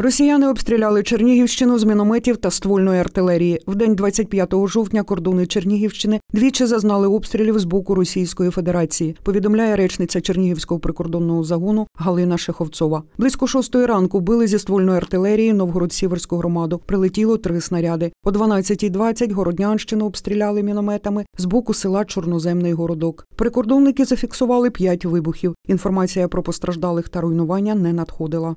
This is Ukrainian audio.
Росіяни обстріляли Чернігівщину з мінометів та ствольної артилерії. В день 25 жовтня кордони Чернігівщини двічі зазнали обстрілів з боку Російської Федерації. Повідомляє речниця Чернігівського прикордонного загону Галина Шеховцова. Близько шостої ранку били зі ствольної артилерії Новгород-Сіверську громаду. Прилетіло три снаряди. О 12.20 городнянщину обстріляли мінометами з боку села Чорноземний городок. Прикордонники зафіксували п'ять вибухів. Інформація про постраждалих та руйнування не надходила.